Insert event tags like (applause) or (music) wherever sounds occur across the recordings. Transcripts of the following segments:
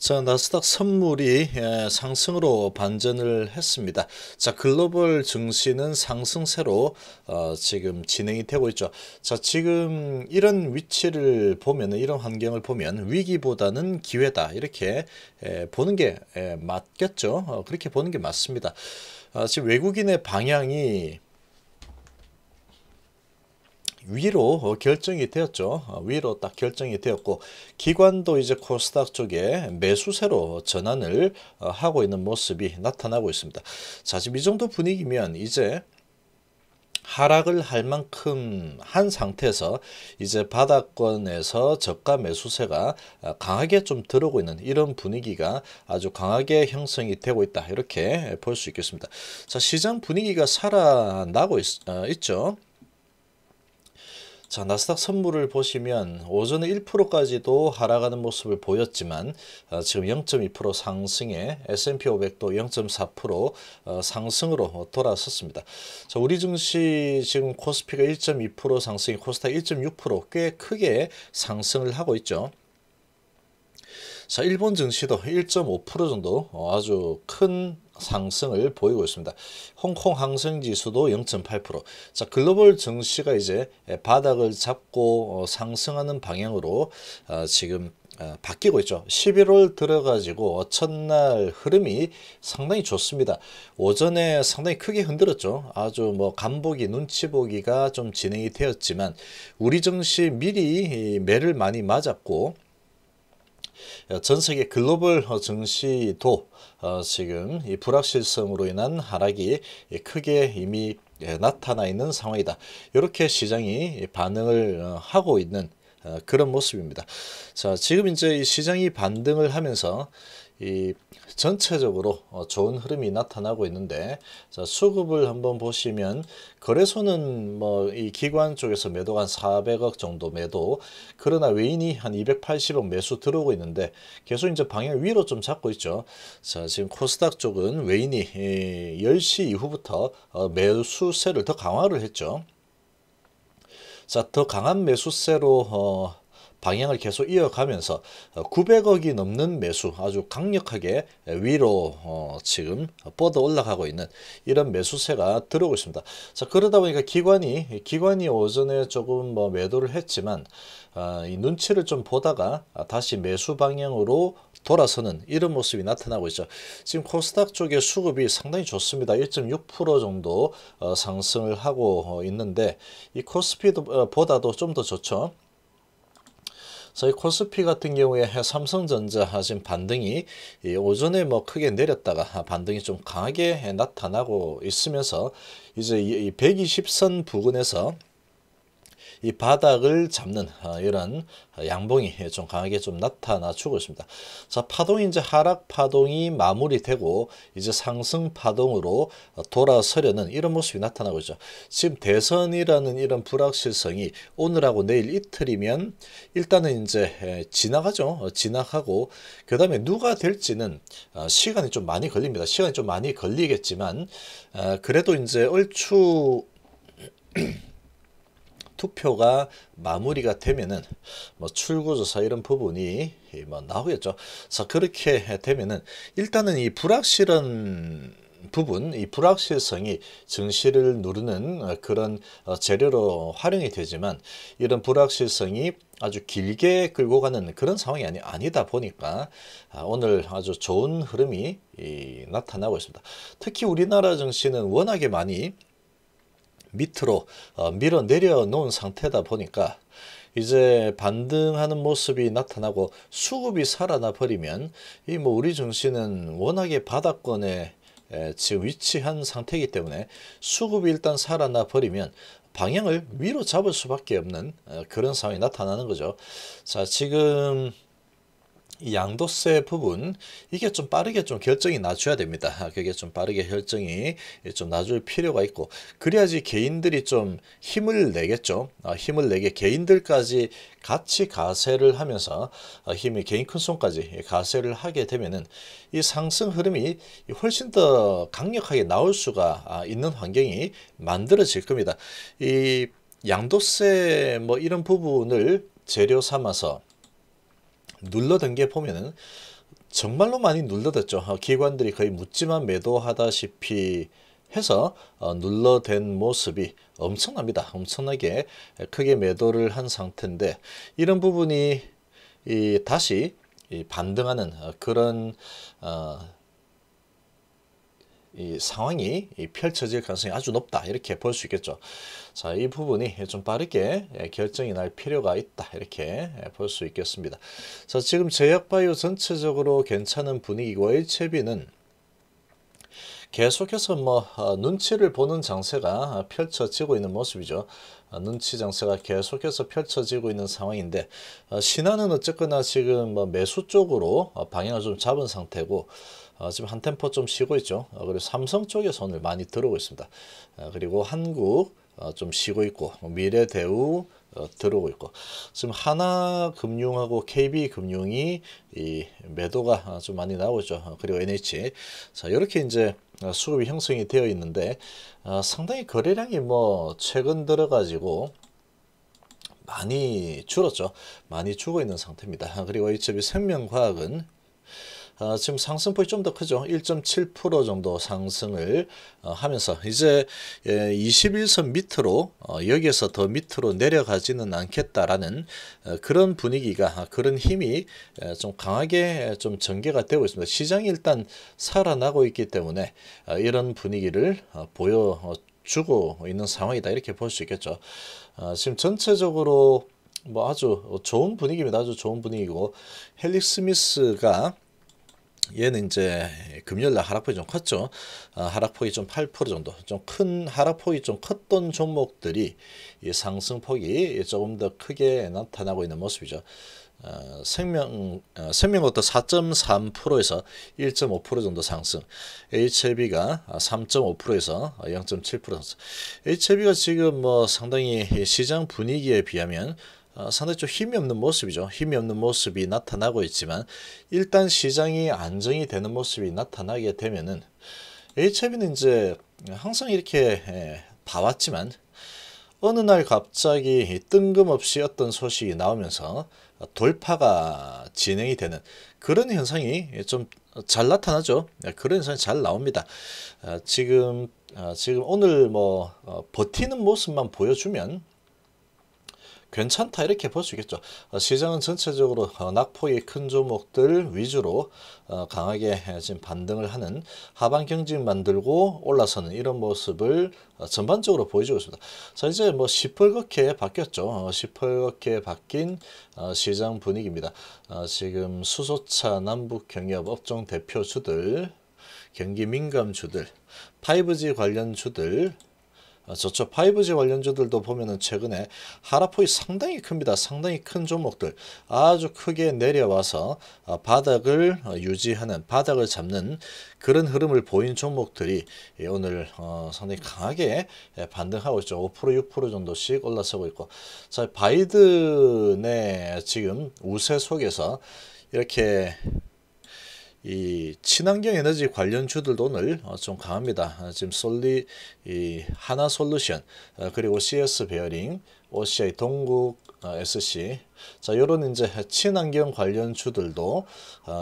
자, 나스닥 선물이 예, 상승으로 반전을 했습니다. 자, 글로벌 증시는 상승세로 어, 지금 진행이 되고 있죠. 자, 지금 이런 위치를 보면, 이런 환경을 보면 위기보다는 기회다. 이렇게 에, 예, 보는 게 에, 예, 맞겠죠. 어, 그렇게 보는 게 맞습니다. 아, 지금 외국인의 방향이 위로 어, 결정이 되었죠. 어, 위로 딱 결정이 되었고 기관도 이제 코스닥 쪽에 매수세로 전환을 어, 하고 있는 모습이 나타나고 있습니다. 자 지금 이 정도 분위기면 이제 하락을 할 만큼 한 상태에서 이제 바닥권에서 저가 매수세가 강하게 좀 들어오고 있는 이런 분위기가 아주 강하게 형성이 되고 있다 이렇게 볼 수 있겠습니다 자 시장 분위기가 살아나고 있, 어, 있죠 자, 나스닥 선물을 보시면 오전에 1%까지도 하락하는 모습을 보였지만 어, 지금 0.2% 상승에 S&P 500도 0.4% 상승으로 돌아섰습니다. 자, 우리 증시 지금 코스피가 1.2% 상승이 코스닥 1.6%꽤 크게 상승을 하고 있죠. 자, 일본 증시도 1.5% 정도 어, 아주 큰 상승을 보이고 있습니다. 홍콩 항성지수도 0.8%. 자, 글로벌 증시가 이제 바닥을 잡고 어, 상승하는 방향으로 어, 지금 바뀌고 있죠. 11월 들어가지고 첫날 흐름이 상당히 좋습니다. 오전에 상당히 크게 흔들었죠. 아주 뭐 간보기, 눈치보기가 좀 진행이 되었지만 우리 증시 미리 매를 많이 맞았고 어, 전 세계 글로벌 증시도 어, 지금 이 불확실성으로 인한 하락이 크게 이미 예, 나타나 있는 상황이다. 이렇게 시장이 반응을 어, 하고 있는 그런 모습입니다. 자, 지금 이제 시장이 반등을 하면서 이 전체적으로 어, 좋은 흐름이 나타나고 있는데 자, 수급을 한번 보시면 거래소는 뭐 이 기관 쪽에서 매도가 한 400억 정도 매도 그러나 외인이 한 280억 매수 들어오고 있는데 계속 이제 방향 위로 좀 잡고 있죠. 자 지금 코스닥 쪽은 외인이 10시 이후부터 어, 매수세를 더 강화를 했죠. 자, 더 강한 매수세로 어, 방향을 계속 이어가면서 900억이 어, 넘는 매수 아주 강력하게 위로 어, 지금 뻗어 올라가고 있는 이런 매수세가 들어오고 있습니다. 자 그러다 보니까 기관이 기관이 오전에 조금 뭐 매도를 했지만 아, 이 눈치를 좀 보다가 다시 매수 방향으로 돌아서는 이런 모습이 나타나고 있죠. 지금 코스닥 쪽의 수급이 상당히 좋습니다. 1.6% 정도 어, 상승을 하고 어, 있는데 이 코스피보다도 좀 더 좋죠. 저희 코스피 같은 경우에 삼성전자 하신 반등이 오전에 뭐 크게 내렸다가 반등이 좀 강하게 나타나고 있으면서 이제 이 120선 부근에서 이 바닥을 잡는 어, 이런 양봉이 좀 강하게 좀 나타나 주고 있습니다. 자, 파동이 이제 하락 파동이 마무리되고 이제 상승 파동으로 어, 돌아서려는 이런 모습이 나타나고 있죠. 지금 대선이라는 이런 불확실성이 오늘하고 내일 이틀이면 일단은 이제 지나가죠. 어, 지나가고 그 다음에 누가 될지는 시간이 좀 많이 걸립니다. 시간이 좀 많이 걸리겠지만 그래도 이제 얼추 (clears throat) 투표가 마무리가 되면은 뭐 출구조사 이런 부분이 뭐 나오겠죠. 자 그렇게 되면은 일단은 이 불확실한 부분, 이 불확실성이 증시를 누르는 그런 어, 재료로 활용이 되지만 이런 불확실성이 아주 길게 끌고 가는 그런 상황이 아니, 아니다 보니까 아, 오늘 아주 좋은 흐름이 나타나고 있습니다. 특히 우리나라 증시는 워낙에 많이 밑으로 어, 밀어 내려 놓은 상태다 보니까 이제 반등하는 모습이 나타나고 수급이 살아나 버리면 이 뭐 우리 증시는 워낙에 바닥권에 지금 위치한 상태이기 때문에 수급이 일단 살아나 버리면 방향을 위로 잡을 수밖에 없는 어, 그런 상황이 나타나는 거죠. 자 지금 이 양도세 부분 이게 좀 빠르게 좀 결정이 나줘야 됩니다. 그게 좀 빠르게 결정이 좀 나줄 필요가 있고 그래야지 개인들이 좀 힘을 내겠죠. 아, 힘을 내게 개인들까지 같이 가세를 하면서 아, 힘이 개인 큰손까지 가세를 하게 되면은 이 상승 흐름이 훨씬 더 강력하게 나올 수가 아, 있는 환경이 만들어질 겁니다. 이 양도세 뭐 이런 부분을 재료 삼아서 눌러던게 보면은 정말로 많이 눌러댔죠. 아, 기관들이 거의 묻지만 매도하다시피 해서 어, 눌러댄 모습이 엄청납니다. 엄청나게 크게 매도를 한 상태인데 이런 부분이 이 다시 반등하는 어, 그런 어, 이 상황이 펼쳐질 가능성이 아주 높다 이렇게 볼 수 있겠죠. 자, 이 부분이 좀 빠르게 예, 결정이 날 필요가 있다 이렇게 예, 볼수 있겠습니다. 자, 지금 제약바이오 전체적으로 괜찮은 분위기고 HB는 계속해서 뭐 어, 눈치를 보는 장세가 펼쳐지고 있는 모습이죠. 어, 눈치 장세가 계속해서 펼쳐지고 있는 상황인데 어, 신한은 어쨌거나 지금 뭐 매수 쪽으로 방향을 좀 잡은 상태고 어, 지금 한 템포 좀 쉬고 있죠. 어, 그리고 삼성 쪽에 손을 많이 들어오고 있습니다. 어, 그리고 한국 어, 좀 쉬고 있고 뭐 미래대우 들어오고 있고 지금 하나금융하고 KB금융이 이 매도가 좀 많이 나오고 있죠. 그리고 NH 자 이렇게 이제 수급이 형성이 되어 있는데 상당히 거래량이 뭐 최근 들어가지고 많이 줄었죠. 많이 줄고 있는 상태입니다. 그리고 HB 생명과학은 아, 지금 상승폭이 좀 더 크죠. 1.7% 정도 상승을 어, 하면서 이제 21선 예, 밑으로 어, 여기에서 더 밑으로 내려가지는 않겠다라는 어, 그런 분위기가 아, 그런 힘이 예, 좀 강하게 좀 전개가 되고 있습니다. 시장이 일단 살아나고 있기 때문에 이런 분위기를 보여 주고 있는 상황이다 이렇게 볼 수 있겠죠. 지금 전체적으로 뭐 아주 좋은 분위기입니다. 아주 좋은 분위기고 헬릭 스미스가 얘는 이제 금요일날 하락폭이 좀 컸죠. 아, 하락폭이 좀 8% 정도. 좀 큰 하락폭이 좀 컸던 종목들이 이 상승폭이 조금 더 크게 나타나고 있는 모습이죠. 어, 생명 어, 생명부터 4.3%에서 1.5% 정도 상승, HLB가 3.5%에서 0.7% 상승. HLB가 지금 뭐 상당히 시장 분위기에 비하면 어, 상당히 좀 힘이 없는 모습이죠. 힘이 없는 모습이 나타나고 있지만 일단 시장이 안정이 되는 모습이 나타나게 되면은 HIV는 이제 항상 이렇게 에, 예, 봐왔지만 어느 날 갑자기 뜬금없이 어떤 소식이 나오면서 돌파가 진행이 되는 그런 현상이 좀 잘 나타나죠. 예, 그런 현상이 잘 나옵니다. 어, 지금 어, 지금 오늘 뭐 버티는 모습만 보여주면 괜찮다 이렇게 볼 수 있겠죠. 어, 시장은 전체적으로 어, 낙폭이 큰 종목들 위주로 어, 강하게 지금 반등을 하는 하반 경직 만들고 올라서는 이런 모습을 전반적으로 보여주고 있습니다. 자 이제 뭐 시뻘겋게 바뀌었죠. 시뻘겋게 바뀐 시장 분위기입니다. 지금 수소차 남북 경협 업종 대표주들 경기 민감주들 5G 관련주들 어, 저쪽 5G 관련주들도 보면은 최근에 하락폭이 상당히 큽니다. 상당히 큰 종목들 아주 크게 내려와서 어, 바닥을 어, 유지하는 바닥을 잡는 그런 흐름을 보인 종목들이 예, 오늘 상당히 강하게 예, 반등하고 있죠. 5% 6% 정도씩 올라서고 있고 자 바이든의 지금 우세 속에서 이렇게 이 친환경 에너지 관련주들 돈을 어, 좀 강합니다. 아, 지금 솔리 이 하나 솔루션 어, 그리고 CS 베어링, OCI 동국 SC 어, 자 요런 이제 친환경 관련주들도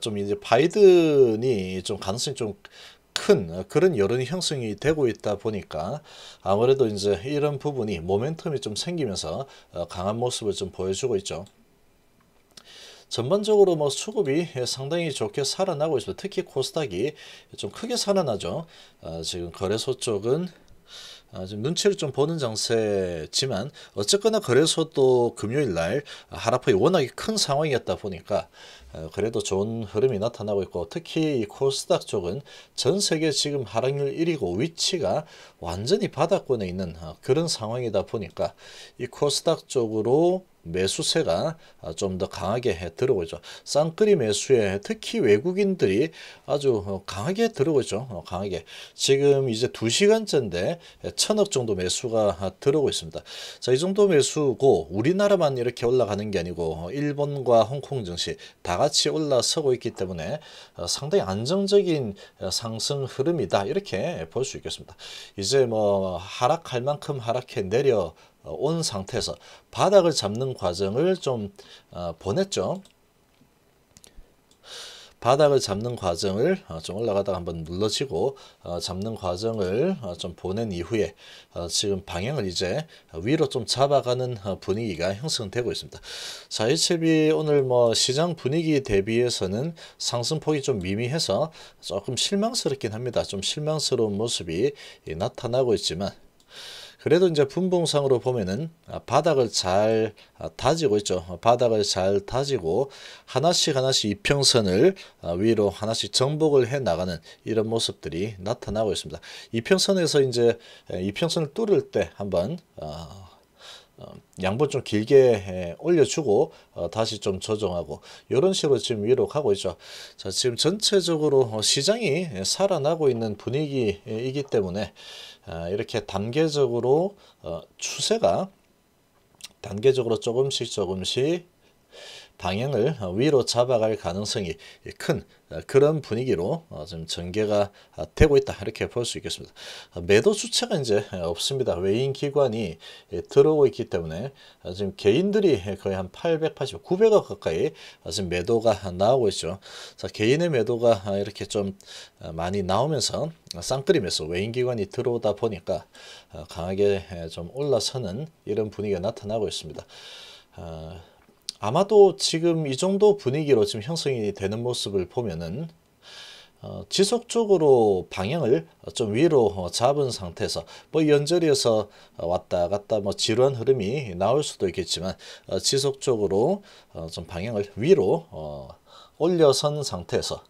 좀 이제 바이든이 좀 가능성이 좀 큰 그런 여론이 형성이 되고 있다 보니까 아무래도 이제 이런 부분이 모멘텀이 좀 생기면서 강한 모습을 좀 보여주고 있죠. 전반적으로 뭐 수급이 상당히 좋게 살아나고 있습니다. 특히 코스닥이 좀 크게 살아나죠. 아, 지금 거래소 쪽은 아, 지금 눈치를 좀 보는 장세지만 어쨌거나 거래소도 금요일 날 하락폭이 워낙에 큰 상황이었다 보니까 아, 그래도 좋은 흐름이 나타나고 있고 특히 이 코스닥 쪽은 전 세계 지금 하락률 1위고 위치가 완전히 바닥권에 있는 아, 그런 상황이다 보니까 이 코스닥 쪽으로 매수세가 아, 좀더 강하게 들어오죠. 쌍끌이 매수에 특히 외국인들이 아주 어, 강하게 들어오죠. 어, 강하게. 지금 이제 2시간째인데 예, 천억 정도 매수가 아, 들어오고 있습니다. 자, 이 정도 매수고 우리나라만 이렇게 올라가는 게 아니고 어, 일본과 홍콩 증시 다 같이 올라서고 있기 때문에 상당히 안정적인 상승 흐름이다. 이렇게 볼 수 있겠습니다. 이제 뭐 하락할 만큼 하락해 내려 어, 온 상태에서 바닥을 잡는 과정을 좀 어, 보냈죠. 바닥을 잡는 과정을 어, 좀 올라가다가 한번 눌러지고 잡는 과정을 좀 보낸 이후에 지금 방향을 이제 위로 좀 잡아가는 분위기가 형성되고 있습니다. 자, 이 칩이 오늘 뭐 시장 분위기 대비해서는 상승폭이 좀 미미해서 조금 실망스럽긴 합니다. 좀 실망스러운 모습이 나타나고 있지만 그래도 이제 분봉상으로 보면은 아, 바닥을 잘 아, 다지고 있죠. 어, 바닥을 잘 다지고 하나씩 하나씩 이평선을 아, 위로 하나씩 정복을 해 나가는 이런 모습들이 나타나고 있습니다. 이평선에서 이제 이평선을 뚫을 때 한번 어, 양번 좀 길게 올려주고 어, 다시 좀 조정하고 이런 식으로 지금 위로 가고 있죠. 자 지금 전체적으로 시장이 살아나고 있는 분위기이기 때문에 아, 이렇게 단계적으로 어, 추세가 단계적으로 조금씩 조금씩 방향을 위로 잡아갈 가능성이 큰 어, 그런 분위기로 어, 지금 전개가 아, 되고 있다 이렇게 볼 수 있겠습니다. 아, 매도 주체가 이제 없습니다. 외인 기관이 예, 들어오고 있기 때문에 아, 지금 개인들이 거의 한 880, 900억 가까이 지금 매도가 나오고 있죠. 자, 개인의 매도가 이렇게 좀 많이 나오면서 쌍끌이면서 외인 기관이 들어오다 보니까 강하게 예, 좀 올라서는 이런 분위기가 나타나고 있습니다. 어, 아마도 지금 이 정도 분위기로 지금 형성이 되는 모습을 보면은 어, 지속적으로 방향을 좀 위로 잡은 상태에서 뭐 연절이어서 왔다 갔다 뭐 지루한 흐름이 나올 수도 있겠지만 어, 지속적으로 어, 좀 방향을 위로 어, 올려선 상태에서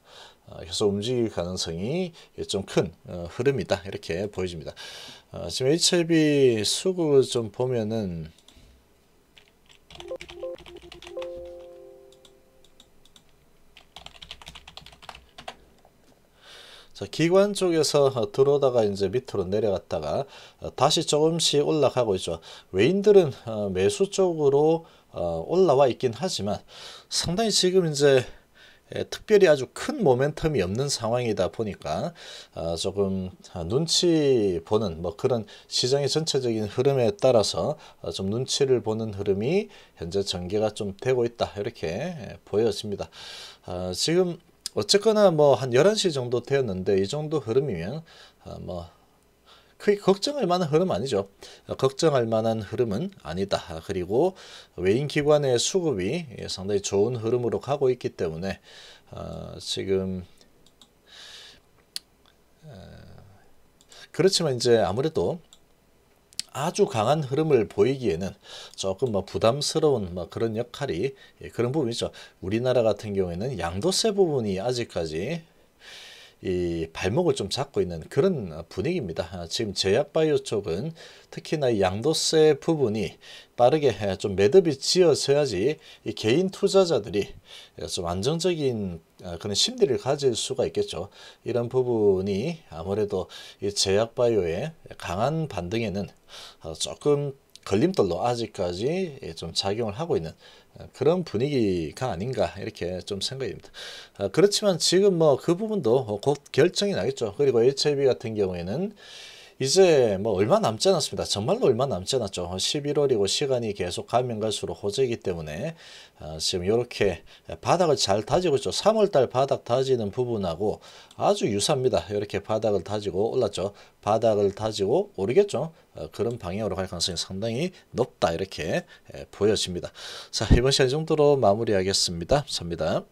어, 계속 움직일 가능성이 좀큰 어, 흐름이다 이렇게 보여집니다. 어, 지금 HLB 수급을 좀 보면은 자, 기관 쪽에서 들어오다가 이제 밑으로 내려갔다가 어, 다시 조금씩 올라가고 있죠. 외인들은 어, 매수 쪽으로 어, 올라와 있긴 하지만 상당히 지금 이제 특별히 아주 큰 모멘텀이 없는 상황이다 보니까 조금 아, 눈치 보는 뭐 그런 시장의 전체적인 흐름에 따라서 좀 눈치를 보는 흐름이 현재 전개가 좀 되고 있다 이렇게 보여집니다. 아, 지금 어쨌거나 뭐 한 11시 정도 되었는데 이 정도 흐름이면 어뭐 크게 걱정할 만한 흐름 아니죠. 어, 걱정할 만한 흐름은 아니다. 그리고 외인 기관의 수급이 예, 상당히 좋은 흐름으로 가고 있기 때문에 어 지금 어, 그렇지만 이제 아무래도 아주 강한 흐름을 보이기에는 조금 뭐 부담스러운 뭐 그런 역할이 예, 그런 부분이죠. 우리나라 같은 경우에는 양도세 부분이 아직까지 이 발목을 좀 잡고 있는 그런 분위기입니다. 아, 지금 제약바이오 쪽은 특히나 양도세 부분이 빠르게 아, 좀 매듭이 지어져야지 이 개인 투자자들이 아, 좀 안정적인 그런 심리를 가질 수가 있겠죠. 이런 부분이 아무래도 이 제약바이오의 강한 반등에는 조금 걸림돌로 아직까지 예, 좀 작용을 하고 있는 어, 그런 분위기가 아닌가 이렇게 좀 생각입니다. 어, 그렇지만 지금 뭐 그 부분도 곧 결정이 나겠죠. 그리고 HIB 같은 경우에는 이제 뭐 얼마 남지 않았습니다. 정말로 얼마 남지 않았죠. 11월이고 시간이 계속 가면 갈수록 호재이기 때문에 어, 지금 이렇게 바닥을 잘 다지고 있죠. 3월달 바닥 다지는 부분하고 아주 유사합니다. 이렇게 바닥을 다지고 올랐죠. 바닥을 다지고 오르겠죠. 어, 그런 방향으로 갈 가능성이 상당히 높다 이렇게 에, 보여집니다. 자 이번 시간 정도로 마무리하겠습니다. 감사합니다.